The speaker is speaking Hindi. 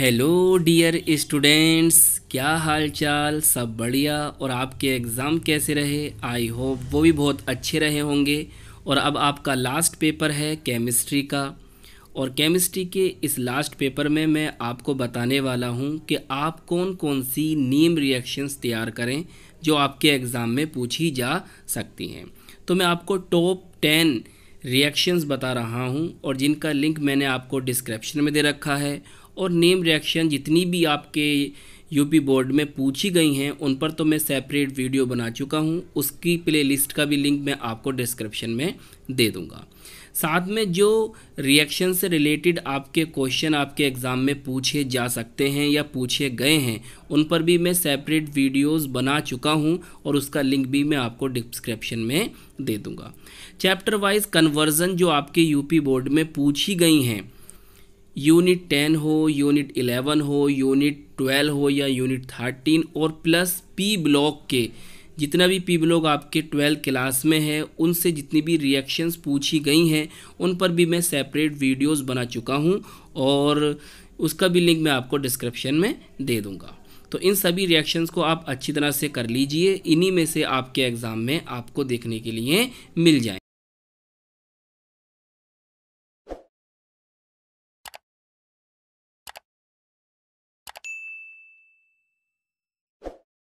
हेलो डियर स्टूडेंट्स क्या हाल चाल सब बढ़िया और आपके एग्ज़ाम कैसे रहे आई होप वो भी बहुत अच्छे रहे होंगे और अब आपका लास्ट पेपर है केमिस्ट्री का और केमिस्ट्री के इस लास्ट पेपर में मैं आपको बताने वाला हूँ कि आप कौन कौन सी नीम रिएक्शंस तैयार करें जो आपके एग्ज़ाम में पूछी जा सकती हैं तो मैं आपको टॉप टेन रिएक्शंस बता रहा हूँ और जिनका लिंक मैंने आपको डिस्क्रिप्शन में दे रखा है और नेम रिएक्शन जितनी भी आपके यूपी बोर्ड में पूछी गई हैं उन पर तो मैं सेपरेट वीडियो बना चुका हूं उसकी प्लेलिस्ट का भी लिंक मैं आपको डिस्क्रिप्शन में दे दूंगा साथ में जो रिएक्शन से रिलेटेड आपके क्वेश्चन आपके एग्ज़ाम में पूछे जा सकते हैं या पूछे गए हैं उन पर भी मैं सेपरेट वीडियोस बना चुका हूं और उसका लिंक भी मैं आपको डिस्क्रिप्शन में दे दूंगा चैप्टर वाइज कन्वर्जन जो आपके यूपी बोर्ड में पूछी गई हैं यूनिट टेन हो यूनिट इलेवन हो यूनिट ट्वेल्व हो या यूनिट थर्टीन और प्लस पी ब्लॉक के जितना भी पी ब्लॉक आपके ट्वेल्व क्लास में है उनसे जितनी भी रिएक्शंस पूछी गई हैं उन पर भी मैं सेपरेट वीडियोस बना चुका हूं और उसका भी लिंक मैं आपको डिस्क्रिप्शन में दे दूंगा तो इन सभी रिएक्शंस को आप अच्छी तरह से कर लीजिए इन्हीं में से आपके एग्ज़ाम में आपको देखने के लिए मिल जाए